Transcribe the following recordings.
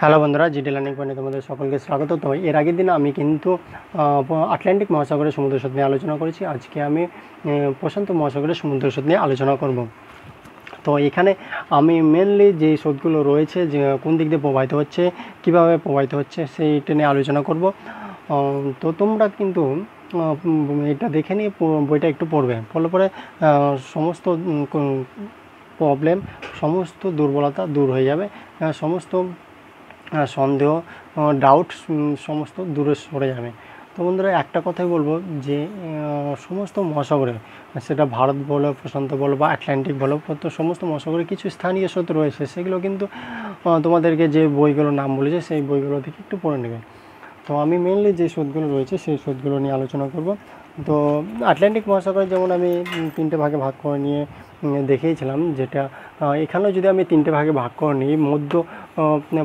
hello বন্ধুরা GD learning পয়েন্টে তোমাদের সকলকে স্বাগত তো এর আগের দিন আমি কিন্তু আটলান্টিক মহাসাগরের সমুদ্র স্রোত নিয়ে আলোচনা করেছি আজকে আমি প্রশান্ত মহাসাগরের সমুদ্র স্রোত নিয়ে আলোচনা করব তো এখানে আমি মেনলি যে স্রোতগুলো রয়েছে যে কোন দিক দিয়ে প্রবাহিত হচ্ছে কিভাবে প্রবাহিত হচ্ছে সেইটা নিয়ে আলোচনা করব তো তোমরা কিন্তু এটা দেখে নিয়ে বইটা একটু পড়বে পড়লে পরে সমস্ত প্রবলেম সমস্ত দুর্বলতা দূর হয়ে যাবে সমস্ত সন্দেহ ডাউট সমস্ত দূরে সরে যাবে তো বন্ধুরা একটা কথাই বলবো যে সমস্ত মহাসাগরে সেটা ভারত বলো প্রশান্ত বলো বা আটলান্টিক বলো তো সমস্ত মহাসাগরে কিছু স্থানীয় স্রোত রয়েছে সেগুলো কিন্তু তোমাদেরকে যে বইগুলোর নাম বলেছে সেই বইগুলো থেকে একটু পড়ে নেবে তো আমি মেনলি যে স্রোতগুলো রয়েছে সেই স্রোতগুলো নিয়ে আলোচনা করব তো আটলান্টিক মহাসাগর যেমন আমি তিনটে ভাগে ভাগ করে নিয়ে দেখিয়েছিলাম যেটা এখানেও যদি আমি তিনটে ভাগে ভাগ করে নিই মধ্য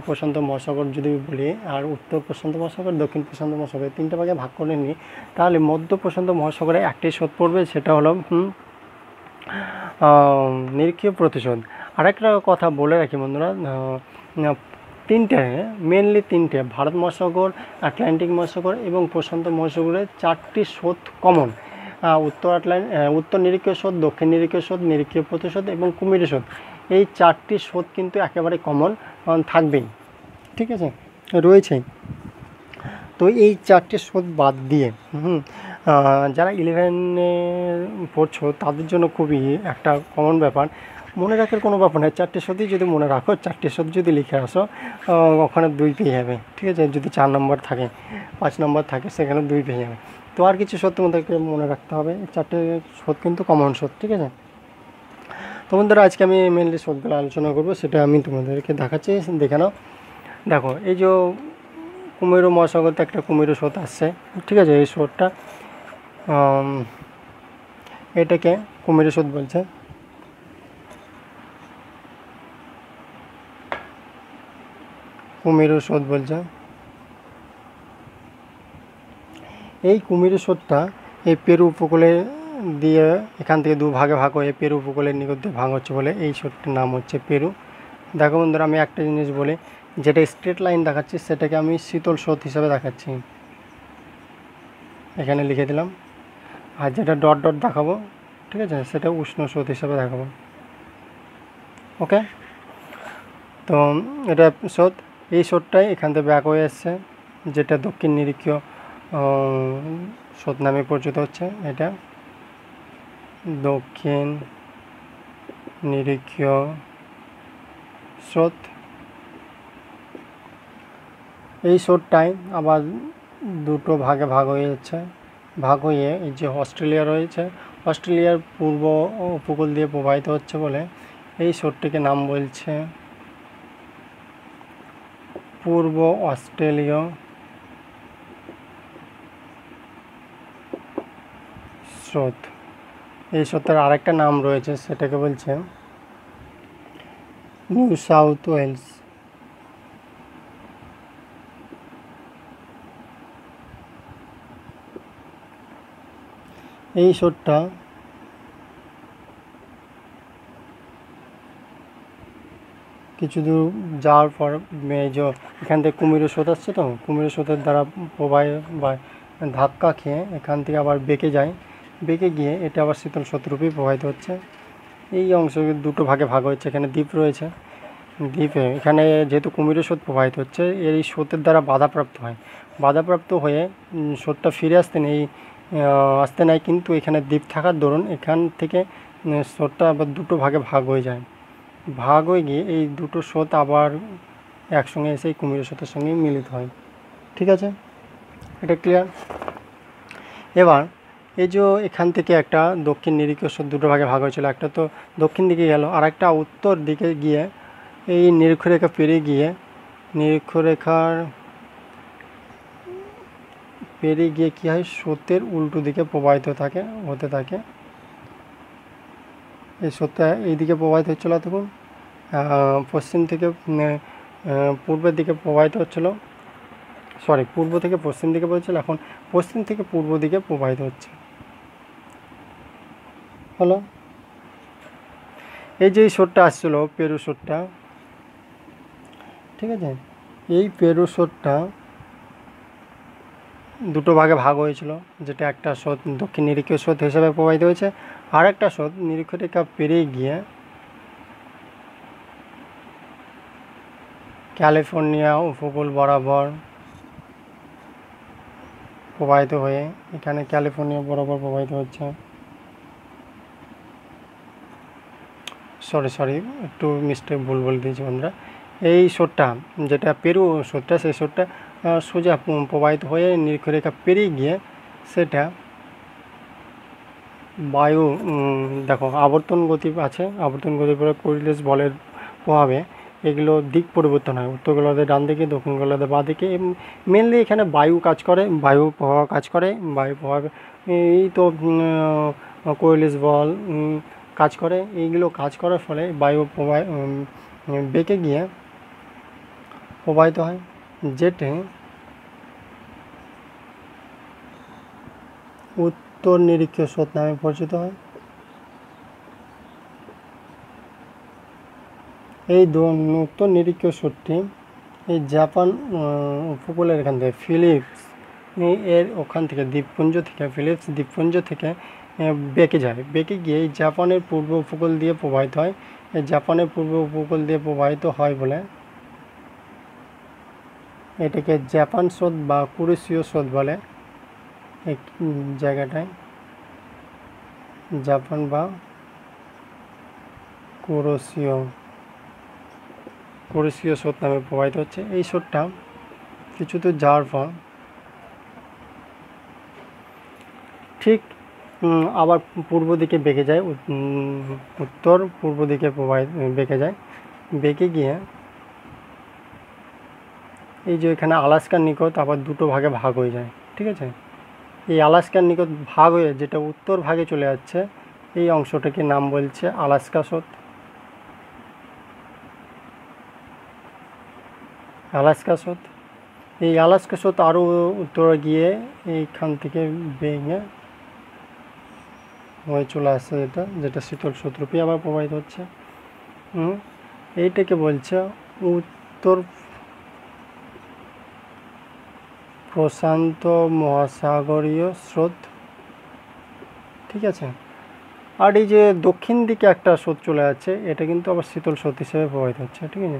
প্রশান্ত মহাসাগর যদি বলি আর উত্তর প্রশান্ত মহাসাগর দক্ষিণ প্রশান্ত মহাসাগর তিনটে ভাগে ভাগ করে নিই তাহলে মধ্য প্রশান্ত মহাসাগরে একটি শোধ পড়বে সেটা হলো নিরক্ষীয় প্রতিশোধ আরেকটা কথা বলে রাখি বন্ধুরা তিনটে মেনলি তিনটে ভারত মহাসাগর আটলান্টিক মহাসাগর এবং প্রশান্ত মহাসাগরের চারটি স্রোত কমন উত্তর আটলান উত্তর নিরীক্ষীয় স্রোত দক্ষিণ নিরীক্ষীয় স্রোত নিরীক্ষীয় প্রতিশোধ এবং কুমির স্রোত এই চারটি স্রোত কিন্তু একেবারে কমন থাকবেই ঠিক আছে রয়েছেই তো এই চারটি স্রোত বাদ দিয়ে যারা ইলেভেনে পড়ছো তাদের জন্য খুবই একটা কমন ব্যাপার মনে রাখার কোনো ব্যাপার নেই চারটে সতী যদি মনে রাখো চারটে সতী যদি লিখে আসো ওখানে দুই পেয়ে যাবে ঠিক আছে যদি চার নম্বর থাকে পাঁচ নম্বর থাকে সেখানে দুই পেয়ে যাবে তো আর কিছু সত্য তোমাদেরকে মনে রাখতে হবে চারটে সত কিন্তু কমন সত ঠিক আছে তোমাদের আজকে আমি মেনলি সতগুলো আলোচনা করবো সেটা আমি তোমাদেরকে দেখাচ্ছি দেখে নাও দেখো এই যে কুমির মহাসাগরতে একটা কুমির স্রোত আসছে ঠিক আছে এই স্রোতটা এটাকে কুমির স্রোত বলছে কুমির ওষুধ বলছে এই কুমির ওষুধটা এই পেরু উপকূলে দিয়ে এখান থেকে দুভাগে ভাগ হয়ে পেরু উপকূলের নিকট দিয়ে ভাগ হচ্ছে বলে এই ওষুধটির নাম হচ্ছে পেরু দেখো বন্ধুরা আমি একটা জিনিস বলি যেটা স্ট্রেট লাইন দেখাচ্ছি সেটাকে আমি শীতল স্রোত হিসাবে দেখাচ্ছি এখানে লিখে দিলাম আর যেটা ডট ডট দেখাবো ঠিক আছে সেটা উষ্ণ স্রোত হিসাবে দেখাবো ওকে তো এটা স্রোত এই শোধটাই এখান থেকে ব্যাক হয়ে এসছে যেটা দক্ষিণ নিরীক্ষীয় শোধ নামে পরিচিত হচ্ছে এটা দক্ষিণ নিরীক্ষীয় স্রোত এই শোধটাই আবার দুটো ভাগে ভাগ হয়ে যাচ্ছে ভাগ হয়ে এই যে অস্ট্রেলিয়া রয়েছে অস্ট্রেলিয়ার পূর্ব উপকূল দিয়ে প্রবাহিত হচ্ছে বলে এই শোধটিকে নাম বলছে পূর্ব অস্ট্রেলীয় স্রোত এই স্রোতের আরেকটা নাম রয়েছে সেটাকে বলছে নিউ সাউথ ওয়েলস এই স্রোতটা কিছু দূর যাওয়ার পর যে এখান থেকে কুমিরের স্রোত আসছে তো কুমিরের স্রোতের দ্বারা প্রবাহে বা ধাক্কা খেয়ে এখান থেকে আবার বেঁকে যায় বেঁকে গিয়ে এটা আবার শীতল শত্রুপে প্রবাহিত হচ্ছে এই অংশ দুটো ভাগে ভাগ হচ্ছে এখানে দ্বীপ রয়েছে দ্বীপে এখানে যেহেতু কুমিরের স্রোত প্রবাহিত হচ্ছে এই স্রোতের দ্বারা বাধাপ্রাপ্ত হয় বাধাপ্রাপ্ত হয়ে স্রোতটা ফিরে আসতে নেই আসতে নেয় কিন্তু এখানে দ্বীপ থাকার দরুন এখান থেকে স্রোতটা আবার দুটো ভাগে ভাগ হয়ে যায় ভাগ হয়ে গিয়ে এই দুটো স্রোত আবার একসঙ্গে এসে কুমিরের স্রোতের সঙ্গে মিলিত হয় ঠিক আছে এটা ক্লিয়ার এবার এই যে এখান থেকে একটা দক্ষিণ স্রোত দুটো ভাগে ভাগ হয়েছিল একটা তো দক্ষিণ দিকে গেল আর একটা উত্তর দিকে গিয়ে এই নিরীক্ষরেখা পেরিয়ে গিয়ে নিরীক্ষরেখার পেরিয়ে গিয়ে কী হয় স্রোতের উল্টো দিকে প্রবাহিত থাকে হতে থাকে এই স্রোতটা এইদিকে প্রবাহিত হচ্ছিলো তখন পশ্চিম থেকে মানে, পূর্বের দিকে প্রবাহিত হচ্ছিলো সরি পূর্ব থেকে পশ্চিম দিকে বলছিল এখন পশ্চিম থেকে পূর্ব দিকে প্রবাহিত হচ্ছে হ্যালো এই যে এই সোরটা আসছিলো পেরু সোরটা ঠিক আছে এই পেরু শোটটা দুটো ভাগে ভাগ হয়েছিল যেটা একটা স্রোত দক্ষিণ নিরীক্ষীয় স্রোত হিসেবে প্রবাহিত হয়েছে আর একটা স্রোত নিরীক্ষরেখা পেরিয়ে গিয়ে ক্যালিফোর্নিয়া উপকূল বরাবর প্রবাহিত হয়ে এখানে ক্যালিফোর্নিয়া বরাবর প্রবাহিত হচ্ছে সরি সরি একটু মিস্টেক ভুল বলে দিয়েছি আমরা এই শোটটা যেটা পেরু শোটটা সেই শোটটা সোজা প্রবাহিত হয়ে নিরক্ষরেখা পেরিয়ে গিয়ে সেটা বায়ু দেখো আবর্তন গতি আছে আবর্তন গতির পরে করিলেস বলের প্রভাবে এগুলো দিক পরিবর্তন হয় উত্তর গোলার্ধে ডান দিকে দক্ষিণ গোলার্ধে বা দিকে মেনলি এখানে বায়ু কাজ করে বায়ু প্রভাব কাজ করে বায়ু প্রভাব এই তো কোয়েলিস বল কাজ করে এইগুলো কাজ করার ফলে বায়ু প্রবাহ বেঁকে গিয়ে প্রবাহিত হয় যেটি উত্তর নিরীক্ষ স্রোত নামে পরিচিত হয় এই উত্তর নিরীক্ষ স্রোতটি এই জাপান উপকূলের এখান থেকে ফিলিপস এর ওখান থেকে দ্বীপপুঞ্জ থেকে ফিলিপস দ্বীপপুঞ্জ থেকে বেঁকে যায় বেঁকে গিয়ে জাপানের পূর্ব উপকূল দিয়ে প্রবাহিত হয় এই জাপানের পূর্ব উপকূল দিয়ে প্রবাহিত হয় বলে এটাকে জাপান স্রোত বা কুরেশীয় স্রোত বলে এই জায়গাটায় জাপান বা কুরসীয় কুরসীয় স্রোত নামে প্রবাহিত হচ্ছে এই স্রোতটা কিছু তো যাওয়ার পর ঠিক আবার পূর্ব দিকে বেঁকে যায় উত্তর পূর্ব দিকে প্রবাহিত বেঁকে যায় বেঁকে গিয়ে এই যে এখানে আলাস্কার নিকট আবার দুটো ভাগে ভাগ হয়ে যায় ঠিক আছে এই আলাস্কার নিকট ভাগ হয়ে যেটা উত্তর ভাগে চলে যাচ্ছে এই অংশটাকে নাম বলছে আলাস্কা স্রোত আলাস্কা স্রোত এই আলাস্কা স্রোত আরও উত্তরে গিয়ে এইখান থেকে ভেঙে হয়ে চলে আসছে যেটা যেটা শীতল স্রোত আবার প্রবাহিত হচ্ছে এইটাকে বলছে উত্তর প্রশান্ত মহাসাগরীয় স্রোত ঠিক আছে আর এই যে দক্ষিণ দিকে একটা স্রোত চলে যাচ্ছে এটা কিন্তু আবার শীতল স্রোত হিসেবে প্রভাবিত হচ্ছে ঠিক আছে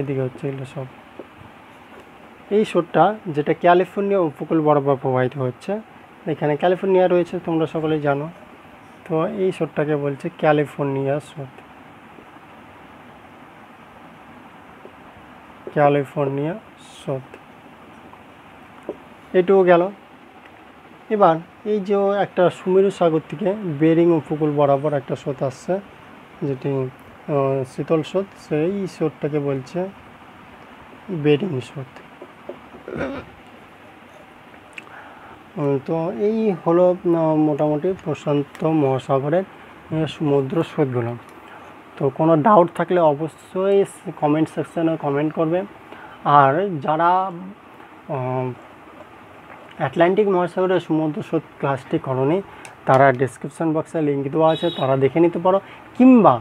এদিকে হচ্ছে এগুলো সব এই স্রোতটা যেটা ক্যালিফোর্নিয়া উপকূল বরাবর প্রবাহিত হচ্ছে এখানে ক্যালিফোর্নিয়া রয়েছে তোমরা সকলেই জানো তো এই স্রোতটাকে বলছে ক্যালিফোর্নিয়া স্রোত ক্যালিফোর্নিয়া স্রোত এটুকু গেল এবার এই যে একটা সুমেরু সাগর থেকে বেরিং উপকূল বরাবর একটা স্রোত আসছে যেটি শীতল স্রোত সেই স্রোতটাকে বলছে বেরিং স্রোত তো এই হলো মোটামুটি প্রশান্ত মহাসাগরের সমুদ্র স্রোতগুলো তো কোনো ডাউট থাকলে অবশ্যই কমেন্ট সেকশানে কমেন্ট করবে আর যারা অ্যাটলান্টিক মহাসাগরের সমুদ্র ক্লাসটি করণে তারা ডিসক্রিপশন বক্সে লিঙ্ক দেওয়া আছে তারা দেখে নিতে পারো কিংবা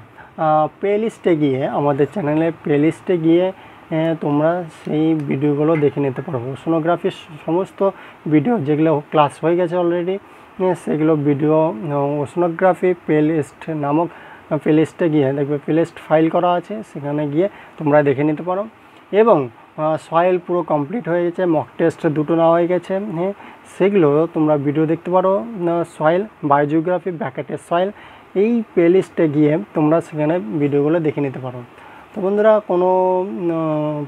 প্লেলিস্টে গিয়ে আমাদের চ্যানেলে প্লেলিস্টে গিয়ে তোমরা সেই ভিডিওগুলো দেখে নিতে পারো সোনোগ্রাফির সমস্ত ভিডিও যেগুলো ক্লাস হয়ে গেছে অলরেডি সেগুলো ভিডিও ওসোনোগ্রাফি প্লেলিস্ট নামক প্লেলিস্টে গিয়ে দেখবে প্লেলিস্ট ফাইল করা আছে সেখানে গিয়ে তোমরা দেখে নিতে পারো এবং সয়েল পুরো কমপ্লিট হয়ে গেছে মক টেস্ট দুটো নেওয়া হয়ে গেছে হ্যাঁ সেগুলো তোমরা ভিডিও দেখতে পারো সয়েল বায়োজিওগ্রাফি ব্যাকেটের সয়েল এই প্লেলিস্টে গিয়ে তোমরা সেখানে ভিডিওগুলো দেখে নিতে পারো তো বন্ধুরা কোনো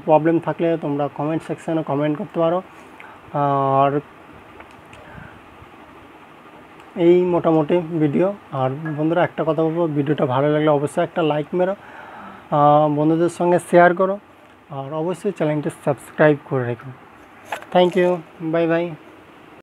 প্রবলেম থাকলে তোমরা কমেন্ট সেকশানে কমেন্ট করতে পারো আর এই মোটামুটি ভিডিও আর বন্ধুরা একটা কথা বলবো ভিডিওটা ভালো লাগলে অবশ্যই একটা লাইক মেরো বন্ধুদের সঙ্গে শেয়ার করো और अवश्य चैनल सब्सक्राइब कर रखो थैंक यू बाय बाय